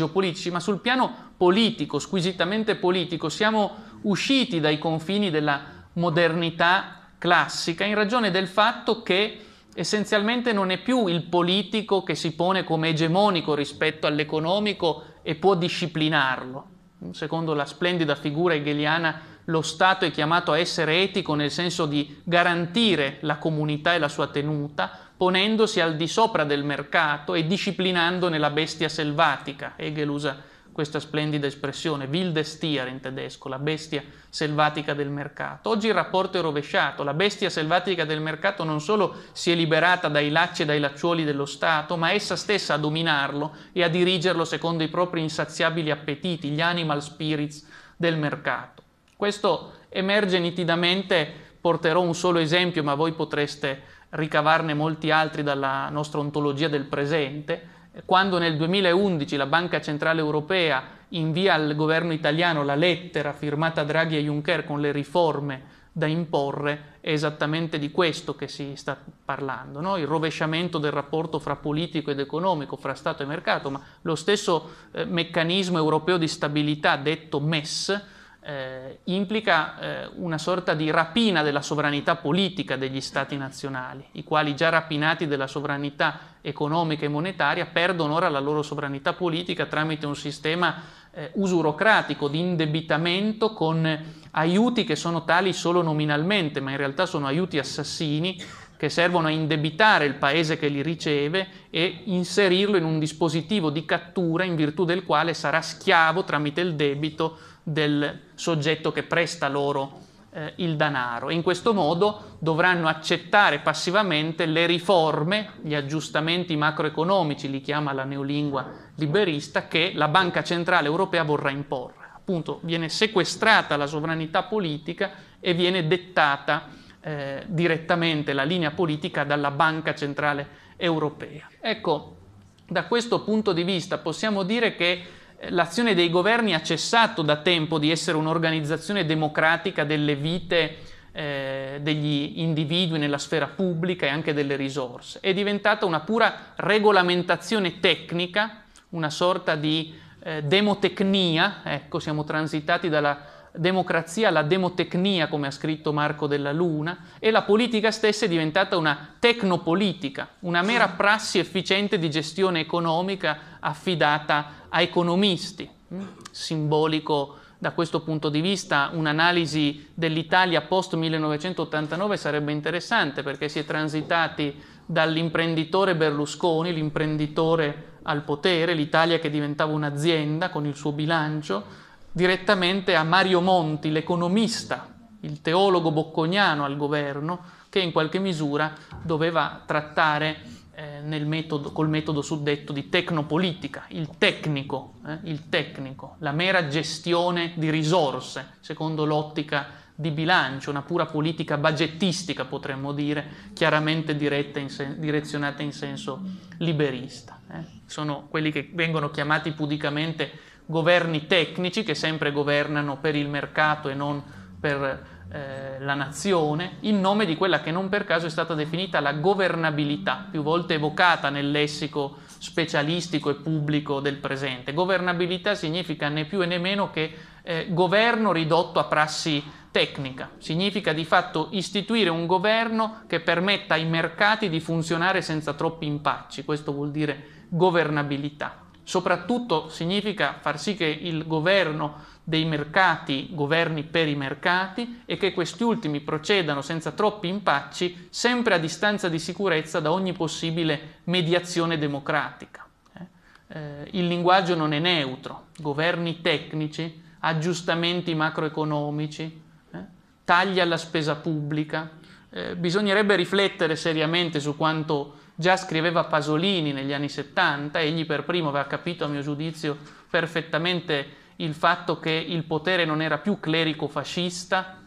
geopolitici, ma sul piano politico, squisitamente politico, siamo usciti dai confini della modernità classica in ragione del fatto che essenzialmente non è più il politico che si pone come egemonico rispetto all'economico e può disciplinarlo. Secondo la splendida figura hegeliana, lo Stato è chiamato a essere etico nel senso di garantire la comunità e la sua tenuta, ponendosi al di sopra del mercato e disciplinandone la bestia selvatica. Hegel usa questa splendida espressione, wilde Stier in tedesco, la bestia selvatica del mercato. Oggi il rapporto è rovesciato, la bestia selvatica del mercato non solo si è liberata dai lacci e dai lacciuoli dello Stato, ma essa stessa a dominarlo e a dirigerlo secondo i propri insaziabili appetiti, gli animal spirits del mercato. Questo emerge nitidamente porterò un solo esempio, ma voi potreste ricavarne molti altri dalla nostra ontologia del presente, quando nel 2011 la Banca Centrale Europea invia al governo italiano la lettera firmata Draghi e Juncker con le riforme da imporre, è esattamente di questo che si sta parlando, no? il rovesciamento del rapporto fra politico ed economico, fra Stato e mercato, ma lo stesso eh, meccanismo europeo di stabilità detto MES eh, implica eh, una sorta di rapina della sovranità politica degli stati nazionali, i quali già rapinati della sovranità economica e monetaria perdono ora la loro sovranità politica tramite un sistema eh, usurocratico di indebitamento con aiuti che sono tali solo nominalmente, ma in realtà sono aiuti assassini che servono a indebitare il paese che li riceve e inserirlo in un dispositivo di cattura in virtù del quale sarà schiavo tramite il debito del soggetto che presta loro eh, il denaro e in questo modo dovranno accettare passivamente le riforme, gli aggiustamenti macroeconomici, li chiama la neolingua liberista, che la Banca Centrale Europea vorrà imporre. Appunto viene sequestrata la sovranità politica e viene dettata eh, direttamente la linea politica dalla Banca Centrale Europea. Ecco, da questo punto di vista possiamo dire che eh, l'azione dei governi ha cessato da tempo di essere un'organizzazione democratica delle vite eh, degli individui nella sfera pubblica e anche delle risorse. È diventata una pura regolamentazione tecnica, una sorta di eh, demotecnia, ecco, siamo transitati dalla democrazia la demotecnia, come ha scritto Marco della Luna, e la politica stessa è diventata una tecnopolitica, una mera prassi efficiente di gestione economica affidata a economisti. Mm. Simbolico da questo punto di vista un'analisi dell'Italia post 1989 sarebbe interessante perché si è transitati dall'imprenditore Berlusconi, l'imprenditore al potere, l'Italia che diventava un'azienda con il suo bilancio, direttamente a Mario Monti, l'economista, il teologo bocconiano al governo, che in qualche misura doveva trattare eh, Metodo, col metodo suddetto di tecnopolitica, il tecnico, eh, il tecnico, la mera gestione di risorse, secondo l'ottica di bilancio, una pura politica budgetistica potremmo dire, chiaramente in sen- direzionata in senso liberista. Eh. Sono quelli che vengono chiamati pudicamente governi tecnici che sempre governano per il mercato e non per eh, la nazione, in nome di quella che non per caso è stata definita la governabilità, più volte evocata nel lessico specialistico e pubblico del presente. Governabilità significa né più e né meno che eh, governo ridotto a prassi tecnica, significa di fatto istituire un governo che permetta ai mercati di funzionare senza troppi impacci, questo vuol dire governabilità. Soprattutto significa far sì che il governo dei mercati governi per i mercati e che questi ultimi procedano senza troppi impacci, sempre a distanza di sicurezza da ogni possibile mediazione democratica. Eh, eh il linguaggio non è neutro, governi tecnici, aggiustamenti macroeconomici, eh, tagli alla spesa pubblica. Eh, bisognerebbe riflettere seriamente su quanto Già scriveva Pasolini negli anni 70, egli per primo aveva capito a mio giudizio perfettamente il fatto che il potere non era più clerico fascista,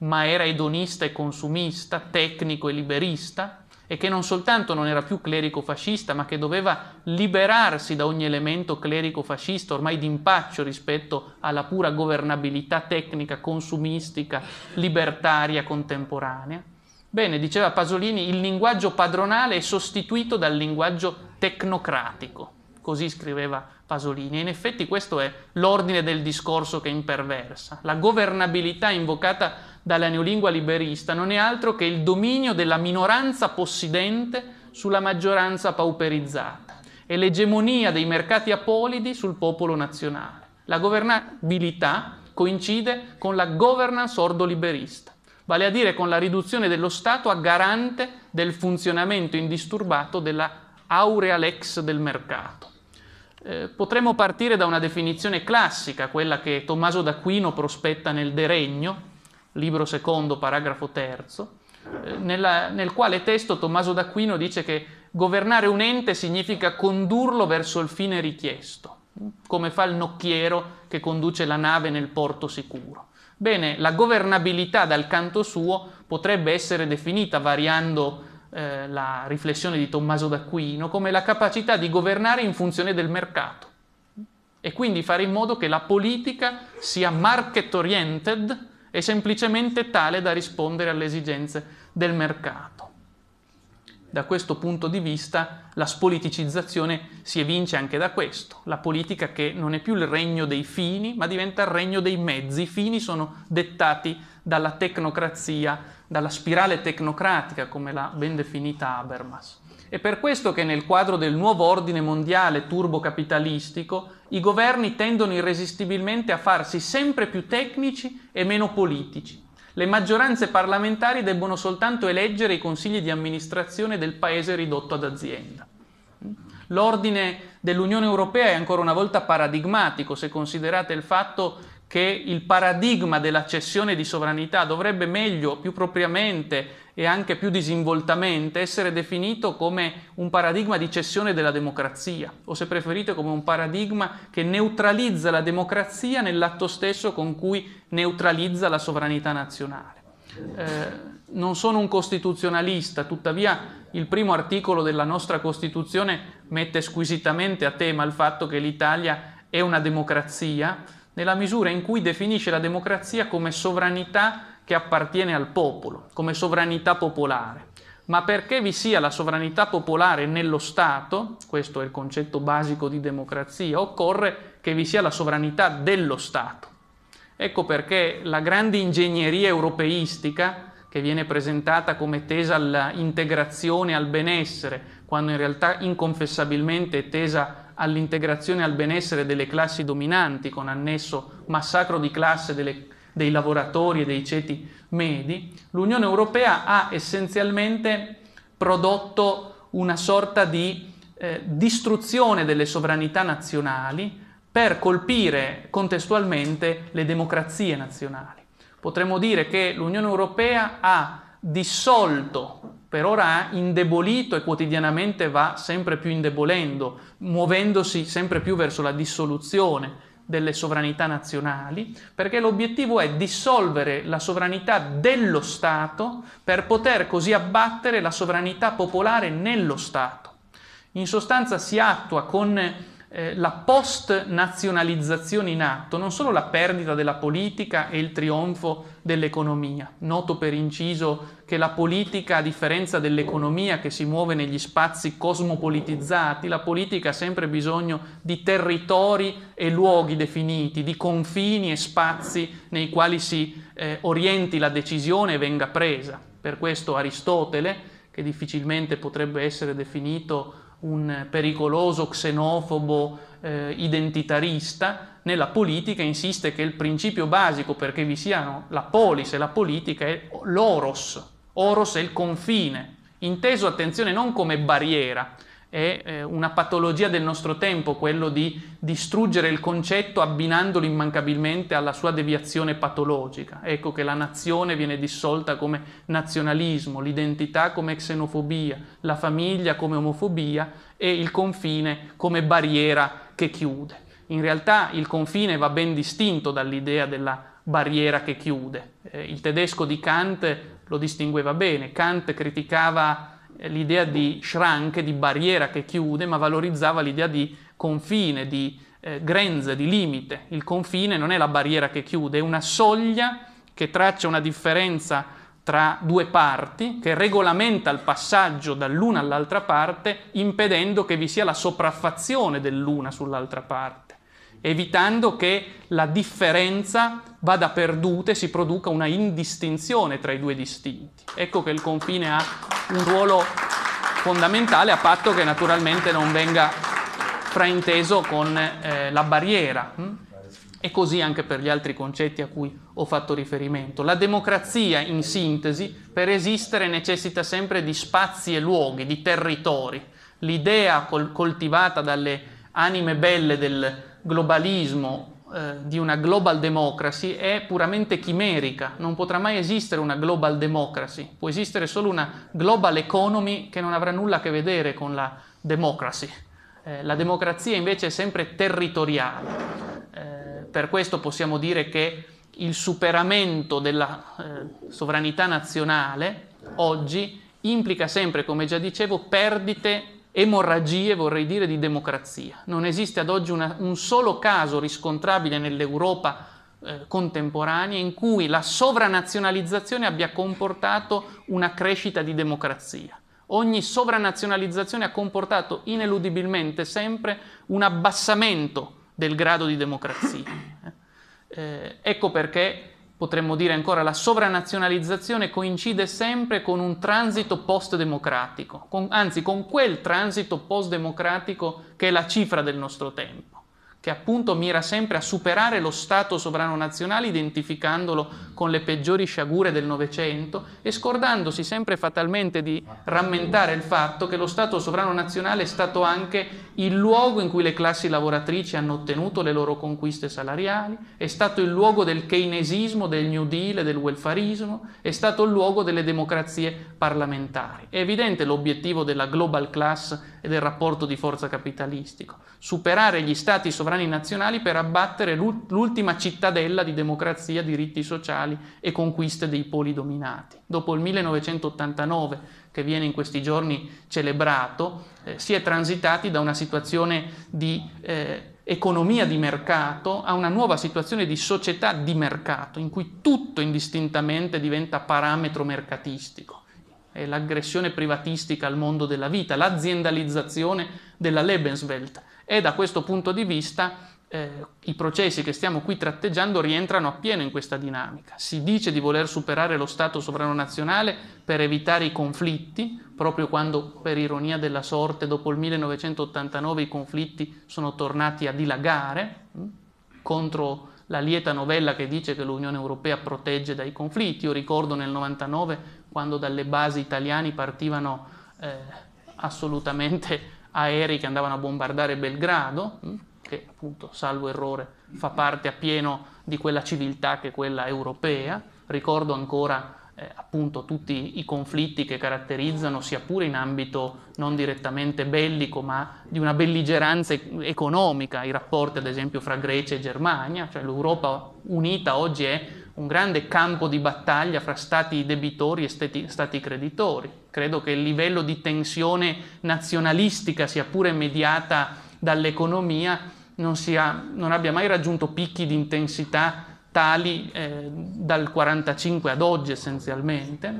ma era edonista e consumista, tecnico e liberista, e che non soltanto non era più clerico fascista, ma che doveva liberarsi da ogni elemento clerico fascista, ormai d'impaccio rispetto alla pura governabilità tecnica, consumistica, libertaria, contemporanea. Bene, diceva Pasolini, il linguaggio padronale è sostituito dal linguaggio tecnocratico, così scriveva Pasolini. E in effetti questo è l'ordine del discorso che imperversa. La governabilità invocata dalla neolingua liberista non è altro che il dominio della minoranza possidente sulla maggioranza pauperizzata e l'egemonia dei mercati apolidi sul popolo nazionale. La governabilità coincide con la governance ordoliberista vale a dire con la riduzione dello Stato a garante del funzionamento indisturbato della aurea lex del mercato. Eh, potremmo partire da una definizione classica, quella che Tommaso d'Aquino prospetta nel De Regno, libro secondo, paragrafo terzo, eh, nella, nel quale testo Tommaso d'Aquino dice che governare un ente significa condurlo verso il fine richiesto, come fa il nocchiero che conduce la nave nel porto sicuro. Bene, la governabilità dal canto suo potrebbe essere definita variando eh, la riflessione di Tommaso d'Aquino come la capacità di governare in funzione del mercato e quindi fare in modo che la politica sia market oriented e semplicemente tale da rispondere alle esigenze del mercato da questo punto di vista la spoliticizzazione si evince anche da questo, la politica che non è più il regno dei fini, ma diventa il regno dei mezzi. I fini sono dettati dalla tecnocrazia, dalla spirale tecnocratica, come l'ha ben definita Habermas. È per questo che nel quadro del nuovo ordine mondiale turbocapitalistico i governi tendono irresistibilmente a farsi sempre più tecnici e meno politici le maggioranze parlamentari debbono soltanto eleggere i consigli di amministrazione del paese ridotto ad azienda. L'ordine dell'Unione Europea è ancora una volta paradigmatico se considerate il fatto che il paradigma della cessione di sovranità dovrebbe meglio, più propriamente e anche più disinvoltamente essere definito come un paradigma di cessione della democrazia, o se preferite come un paradigma che neutralizza la democrazia nell'atto stesso con cui neutralizza la sovranità nazionale. Eh, non sono un costituzionalista, tuttavia il primo articolo della nostra Costituzione mette squisitamente a tema il fatto che l'Italia è una democrazia, nella misura in cui definisce la democrazia come sovranità che appartiene al popolo, come sovranità popolare. Ma perché vi sia la sovranità popolare nello Stato, questo è il concetto basico di democrazia, occorre che vi sia la sovranità dello Stato. Ecco perché la grande ingegneria europeistica, che viene presentata come tesa all'integrazione, al benessere, quando in realtà inconfessabilmente è tesa a all'integrazione e al benessere delle classi dominanti, con annesso massacro di classe delle, dei lavoratori e dei ceti medi, l'Unione Europea ha essenzialmente prodotto una sorta di eh, distruzione delle sovranità nazionali per colpire contestualmente le democrazie nazionali. Potremmo dire che l'Unione Europea ha dissolto, per ora indebolito e quotidianamente va sempre più indebolendo, muovendosi sempre più verso la dissoluzione delle sovranità nazionali, perché l'obiettivo è dissolvere la sovranità dello Stato per poter così abbattere la sovranità popolare nello Stato. In sostanza si attua con eh, la post-nazionalizzazione in atto, non solo la perdita della politica e il trionfo dell'economia. Noto per inciso che la politica, a differenza dell'economia che si muove negli spazi cosmopolitizzati, la politica ha sempre bisogno di territori e luoghi definiti, di confini e spazi nei quali si eh, orienti la decisione e venga presa. Per questo Aristotele, che difficilmente potrebbe essere definito un pericoloso xenofobo eh, identitarista, nella politica insiste che il principio basico perché vi siano la polis e la politica è l'oros, oros è il confine, inteso attenzione non come barriera, è eh, una patologia del nostro tempo, quello di distruggere il concetto abbinandolo immancabilmente alla sua deviazione patologica. Ecco che la nazione viene dissolta come nazionalismo, l'identità come xenofobia, la famiglia come omofobia e il confine come barriera che chiude. In realtà il confine va ben distinto dall'idea della barriera che chiude. Eh, il tedesco di Kant lo distingueva bene, Kant criticava eh, l'idea di shrunk, di barriera che chiude, ma valorizzava l'idea di confine, di eh, grenze, di limite. Il confine non è la barriera che chiude, è una soglia che traccia una differenza tra due parti, che regolamenta il passaggio dall'una all'altra parte, impedendo che vi sia la sopraffazione dell'una sull'altra parte, evitando che la differenza vada perduta e si produca una indistinzione tra i due distinti. Ecco che il confine ha un ruolo fondamentale a patto che naturalmente non venga frainteso con eh, la barriera. Hm? E così anche per gli altri concetti a cui ho fatto riferimento. La democrazia, in sintesi, per esistere necessita sempre di spazi e luoghi, di territori. L'idea col- coltivata dalle anime belle del globalismo eh, di una global democracy è puramente chimerica, non potrà mai esistere una global democracy, può esistere solo una global economy che non avrà nulla a che vedere con la democracy. Eh, la democrazia invece è sempre territoriale, eh, per questo possiamo dire che il superamento della eh, sovranità nazionale oggi implica sempre, come già dicevo, perdite emorragie, vorrei dire, di democrazia. Non esiste ad oggi una, un solo caso riscontrabile nell'Europa eh, contemporanea in cui la sovranazionalizzazione abbia comportato una crescita di democrazia. Ogni sovranazionalizzazione ha comportato ineludibilmente sempre un abbassamento del grado di democrazia. Eh, ecco perché potremmo dire ancora la sovranazionalizzazione coincide sempre con un transito post-democratico, con, anzi con quel transito post-democratico che è la cifra del nostro tempo che appunto mira sempre a superare lo Stato sovrano nazionale identificandolo con le peggiori sciagure del Novecento e scordandosi sempre fatalmente di rammentare il fatto che lo Stato sovrano nazionale è stato anche il luogo in cui le classi lavoratrici hanno ottenuto le loro conquiste salariali, è stato il luogo del keynesismo, del New Deal del welfarismo, è stato il luogo delle democrazie parlamentari. È evidente l'obiettivo della global class e del rapporto di forza capitalistico, superare gli Stati sovrani temporanei nazionali per abbattere l'ultima cittadella di democrazia, diritti sociali e conquiste dei poli dominati. Dopo il 1989, che viene in questi giorni celebrato, eh, si è transitati da una situazione di eh, economia di mercato a una nuova situazione di società di mercato, in cui tutto indistintamente diventa parametro mercatistico. È l'aggressione privatistica al mondo della vita, l'aziendalizzazione della Lebenswelt e da questo punto di vista eh, i processi che stiamo qui tratteggiando rientrano appieno in questa dinamica. Si dice di voler superare lo Stato sovrano nazionale per evitare i conflitti, proprio quando, per ironia della sorte, dopo il 1989 i conflitti sono tornati a dilagare mh, mm, contro la lieta novella che dice che l'Unione Europea protegge dai conflitti. Io ricordo nel 99 quando dalle basi italiane partivano eh, assolutamente aerei che andavano a bombardare Belgrado, mm. che appunto, salvo errore, fa parte appieno di quella civiltà che è quella europea. Ricordo ancora eh, appunto tutti i conflitti che caratterizzano, sia pure in ambito non direttamente bellico, ma di una belligeranza economica, i rapporti ad esempio fra Grecia e Germania, cioè l'Europa unita oggi è un grande campo di battaglia fra stati debitori e stati, stati creditori. Credo che il livello di tensione nazionalistica, sia pure mediata dall'economia, non, non abbia mai raggiunto picchi di intensità tali eh, dal 1945 ad oggi essenzialmente.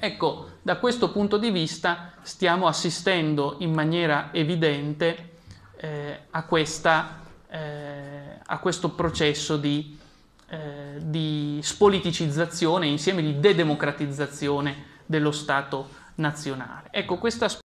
Ecco, da questo punto di vista stiamo assistendo in maniera evidente eh, a, questa, eh, a questo processo di eh, di spoliticizzazione, insieme di dedemocratizzazione dello Stato nazionale. Ecco, questa